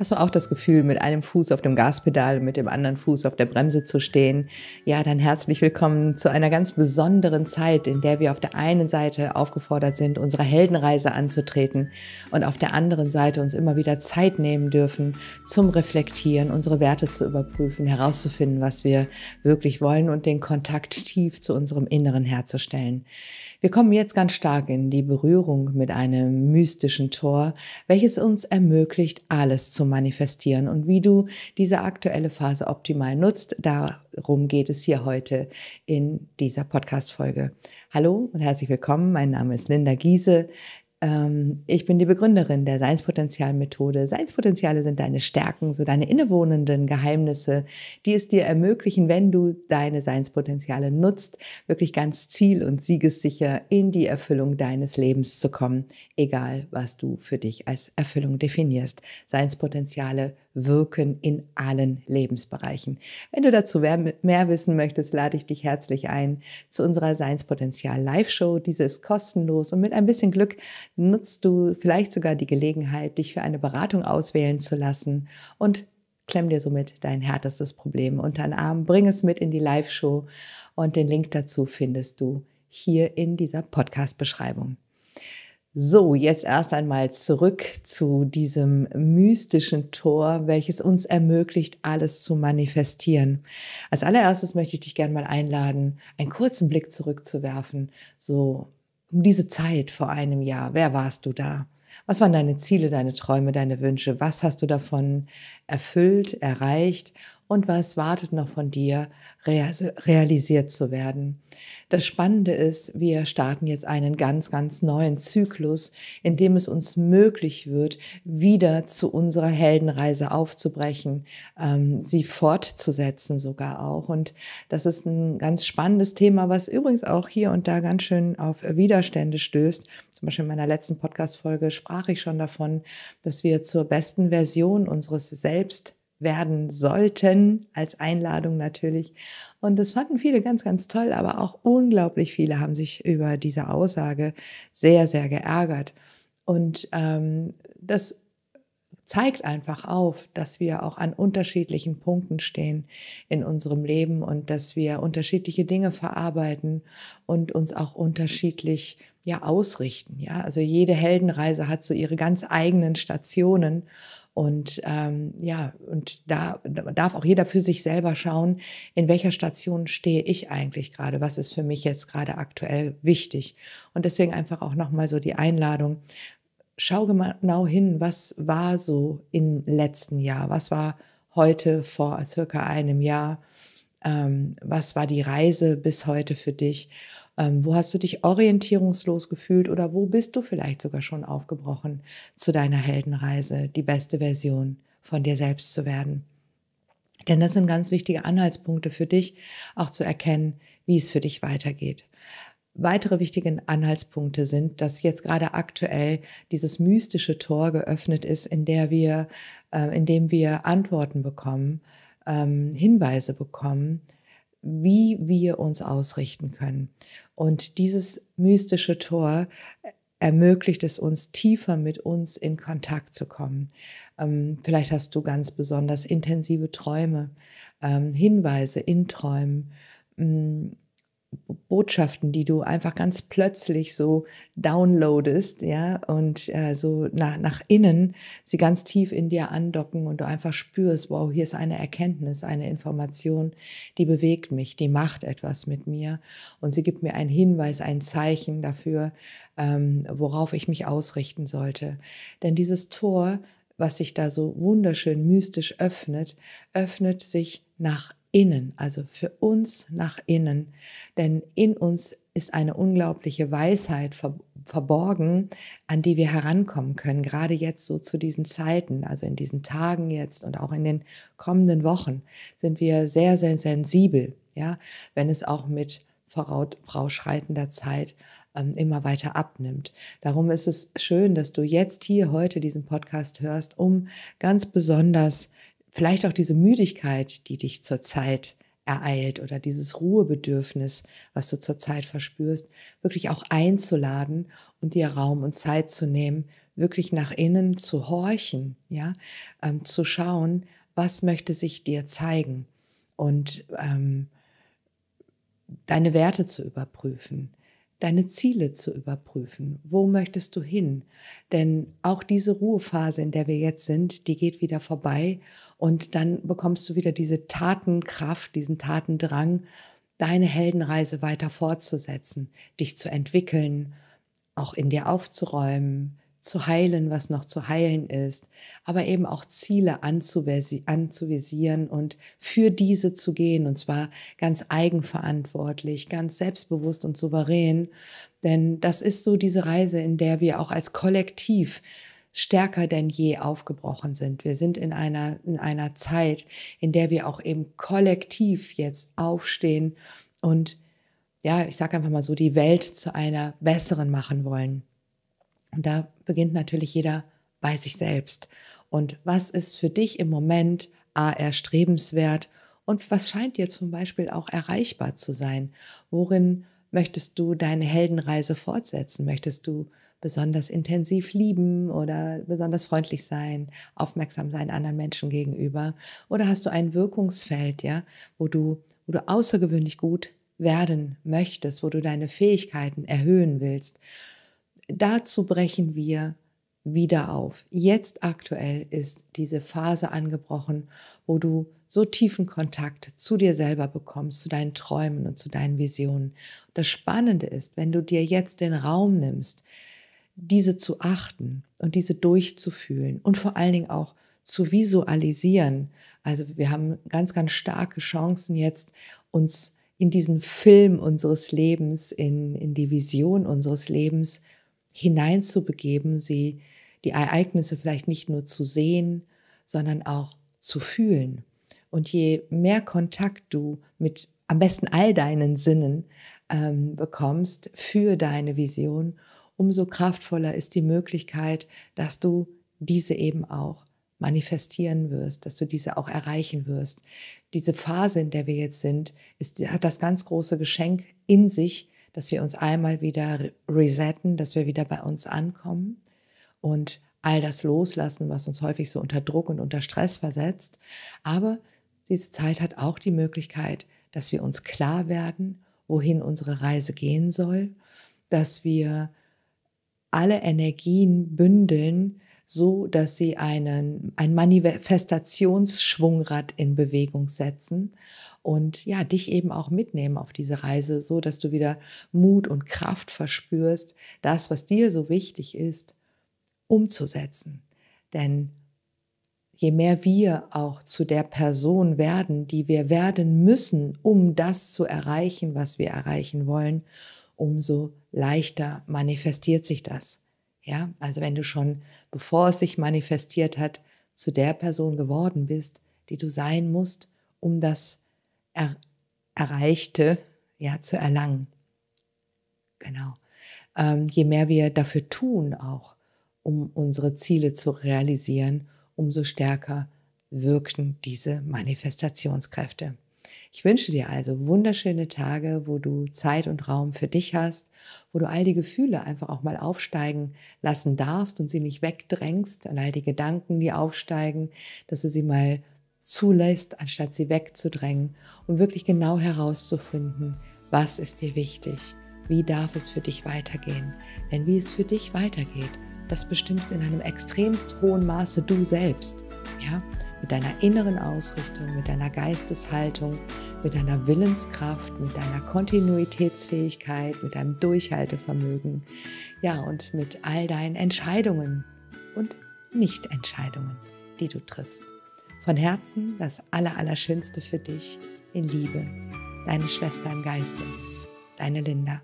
Hast du auch das Gefühl, mit einem Fuß auf dem Gaspedal, mit dem anderen Fuß auf der Bremse zu stehen? Ja, dann herzlich willkommen zu einer ganz besonderen Zeit, in der wir auf der einen Seite aufgefordert sind, unsere Heldenreise anzutreten und auf der anderen Seite uns immer wieder Zeit nehmen dürfen zum Reflektieren, unsere Werte zu überprüfen, herauszufinden, was wir wirklich wollen und den Kontakt tief zu unserem Inneren herzustellen. Wir kommen jetzt ganz stark in die Berührung mit einem mystischen Tor, welches uns ermöglicht, alles zu manifestieren und wie du diese aktuelle Phase optimal nutzt. Darum geht es hier heute in dieser Podcast-Folge. Hallo und herzlich willkommen. Mein Name ist Linda Giese. Ähm, ich bin die Begründerin der Seinspotenzialmethode. Seinspotenziale sind deine Stärken, so deine innewohnenden Geheimnisse, die es dir ermöglichen, wenn du deine Seinspotenziale nutzt, wirklich ganz ziel- und siegessicher in die Erfüllung deines Lebens zu kommen, egal was du für dich als Erfüllung definierst. Seinspotenziale wirken in allen Lebensbereichen. Wenn du dazu mehr wissen möchtest, lade ich dich herzlich ein zu unserer Seinspotenzial Live Show. Diese ist kostenlos und mit ein bisschen Glück nutzt du vielleicht sogar die Gelegenheit, dich für eine Beratung auswählen zu lassen und klemm dir somit dein härtestes Problem unter den Arm, bring es mit in die Live Show und den Link dazu findest du hier in dieser Podcast Beschreibung. So, jetzt erst einmal zurück zu diesem mystischen Tor, welches uns ermöglicht, alles zu manifestieren. Als allererstes möchte ich dich gerne mal einladen, einen kurzen Blick zurückzuwerfen, so um diese Zeit vor einem Jahr. Wer warst du da? Was waren deine Ziele, deine Träume, deine Wünsche? Was hast du davon erfüllt, erreicht? und was wartet noch von dir, realisiert zu werden. Das Spannende ist, wir starten jetzt einen ganz, ganz neuen Zyklus, in dem es uns möglich wird, wieder zu unserer Heldenreise aufzubrechen, ähm, sie fortzusetzen sogar auch. Und das ist ein ganz spannendes Thema, was übrigens auch hier und da ganz schön auf Widerstände stößt. Zum Beispiel in meiner letzten Podcast-Folge sprach ich schon davon, dass wir zur besten Version unseres Selbst werden sollten, als Einladung natürlich. Und das fanden viele ganz, ganz toll, aber auch unglaublich viele haben sich über diese Aussage sehr, sehr geärgert. Und ähm, das zeigt einfach auf, dass wir auch an unterschiedlichen Punkten stehen in unserem Leben und dass wir unterschiedliche Dinge verarbeiten und uns auch unterschiedlich ja ausrichten, ja? Also jede Heldenreise hat so ihre ganz eigenen Stationen und ähm, ja, und da darf auch jeder für sich selber schauen, in welcher Station stehe ich eigentlich gerade, was ist für mich jetzt gerade aktuell wichtig. Und deswegen einfach auch nochmal so die Einladung, schau genau hin, was war so im letzten Jahr, was war heute vor circa einem Jahr, ähm, was war die Reise bis heute für dich ähm, wo hast du dich orientierungslos gefühlt oder wo bist du vielleicht sogar schon aufgebrochen zu deiner Heldenreise, die beste Version von dir selbst zu werden? Denn das sind ganz wichtige Anhaltspunkte für dich, auch zu erkennen, wie es für dich weitergeht. Weitere wichtige Anhaltspunkte sind, dass jetzt gerade aktuell dieses mystische Tor geöffnet ist, in der wir, äh, in dem wir Antworten bekommen, ähm, Hinweise bekommen, wie wir uns ausrichten können. Und dieses mystische Tor äh, ermöglicht es uns, tiefer mit uns in Kontakt zu kommen. Ähm, vielleicht hast du ganz besonders intensive Träume, ähm, Hinweise in Träumen. Mm, Botschaften, die du einfach ganz plötzlich so downloadest, ja, und äh, so nach, nach innen sie ganz tief in dir andocken und du einfach spürst, wow, hier ist eine Erkenntnis, eine Information, die bewegt mich, die macht etwas mit mir und sie gibt mir einen Hinweis, ein Zeichen dafür, ähm, worauf ich mich ausrichten sollte. Denn dieses Tor, was sich da so wunderschön mystisch öffnet, öffnet sich nach innen, also für uns nach innen. Denn in uns ist eine unglaubliche Weisheit verborgen, an die wir herankommen können, gerade jetzt so zu diesen Zeiten, also in diesen Tagen jetzt und auch in den kommenden Wochen sind wir sehr, sehr sensibel, ja, wenn es auch mit vorausschreitender Zeit ähm, immer weiter abnimmt. Darum ist es schön, dass du jetzt hier heute diesen Podcast hörst, um ganz besonders vielleicht auch diese Müdigkeit, die dich zurzeit ereilt oder dieses Ruhebedürfnis, was du zurzeit verspürst, wirklich auch einzuladen und dir Raum und Zeit zu nehmen, wirklich nach innen zu horchen, ja, ähm, zu schauen, was möchte sich dir zeigen und ähm, deine Werte zu überprüfen deine Ziele zu überprüfen. Wo möchtest du hin? Denn auch diese Ruhephase, in der wir jetzt sind, die geht wieder vorbei und dann bekommst du wieder diese Tatenkraft, diesen Tatendrang, deine Heldenreise weiter fortzusetzen, dich zu entwickeln, auch in dir aufzuräumen, zu heilen, was noch zu heilen ist, aber eben auch Ziele anzuvisieren und für diese zu gehen, und zwar ganz eigenverantwortlich, ganz selbstbewusst und souverän. Denn das ist so diese Reise, in der wir auch als Kollektiv stärker denn je aufgebrochen sind. Wir sind in einer, in einer Zeit, in der wir auch eben kollektiv jetzt aufstehen und ja, ich sage einfach mal so, die Welt zu einer besseren machen wollen. Und da beginnt natürlich jeder bei sich selbst. Und was ist für dich im Moment A erstrebenswert und was scheint dir zum Beispiel auch erreichbar zu sein? Worin möchtest du deine Heldenreise fortsetzen? Möchtest du besonders intensiv lieben oder besonders freundlich sein, aufmerksam sein anderen Menschen gegenüber? Oder hast du ein Wirkungsfeld, ja, wo du, wo du außergewöhnlich gut werden möchtest, wo du deine Fähigkeiten erhöhen willst? dazu brechen wir wieder auf. Jetzt aktuell ist diese Phase angebrochen, wo du so tiefen Kontakt zu dir selber bekommst, zu deinen Träumen und zu deinen Visionen. Das Spannende ist, wenn du dir jetzt den Raum nimmst, diese zu achten und diese durchzufühlen und vor allen Dingen auch zu visualisieren. Also wir haben ganz, ganz starke Chancen jetzt, uns in diesen Film unseres Lebens, in, in die Vision unseres Lebens hineinzubegeben, sie die Ereignisse vielleicht nicht nur zu sehen, sondern auch zu fühlen. Und je mehr Kontakt du mit am besten all deinen Sinnen ähm, bekommst für deine Vision, umso kraftvoller ist die Möglichkeit, dass du diese eben auch manifestieren wirst, dass du diese auch erreichen wirst. Diese Phase, in der wir jetzt sind, ist, hat das ganz große Geschenk in sich, dass wir uns einmal wieder resetten, dass wir wieder bei uns ankommen und all das loslassen, was uns häufig so unter Druck und unter Stress versetzt. Aber diese Zeit hat auch die Möglichkeit, dass wir uns klar werden, wohin unsere Reise gehen soll, dass wir alle Energien bündeln, so dass sie einen, ein Manifestationsschwungrad in Bewegung setzen und ja, dich eben auch mitnehmen auf diese Reise, so dass du wieder Mut und Kraft verspürst, das, was dir so wichtig ist, umzusetzen. Denn je mehr wir auch zu der Person werden, die wir werden müssen, um das zu erreichen, was wir erreichen wollen, umso leichter manifestiert sich das. Ja, also wenn du schon, bevor es sich manifestiert hat, zu der Person geworden bist, die du sein musst, um das zu er, erreichte, ja, zu erlangen. Genau. Ähm, je mehr wir dafür tun, auch um unsere Ziele zu realisieren, umso stärker wirken diese Manifestationskräfte. Ich wünsche dir also wunderschöne Tage, wo du Zeit und Raum für dich hast, wo du all die Gefühle einfach auch mal aufsteigen lassen darfst und sie nicht wegdrängst, an all die Gedanken, die aufsteigen, dass du sie mal zulässt, anstatt sie wegzudrängen, um wirklich genau herauszufinden, was ist dir wichtig, wie darf es für dich weitergehen. Denn wie es für dich weitergeht, das bestimmst in einem extremst hohen Maße du selbst. Ja? Mit deiner inneren Ausrichtung, mit deiner Geisteshaltung, mit deiner Willenskraft, mit deiner Kontinuitätsfähigkeit, mit deinem Durchhaltevermögen. Ja, und mit all deinen Entscheidungen und Nichtentscheidungen, die du triffst. Von Herzen das Allerallerschönste für dich in Liebe. Deine Schwester im Geiste, deine Linda.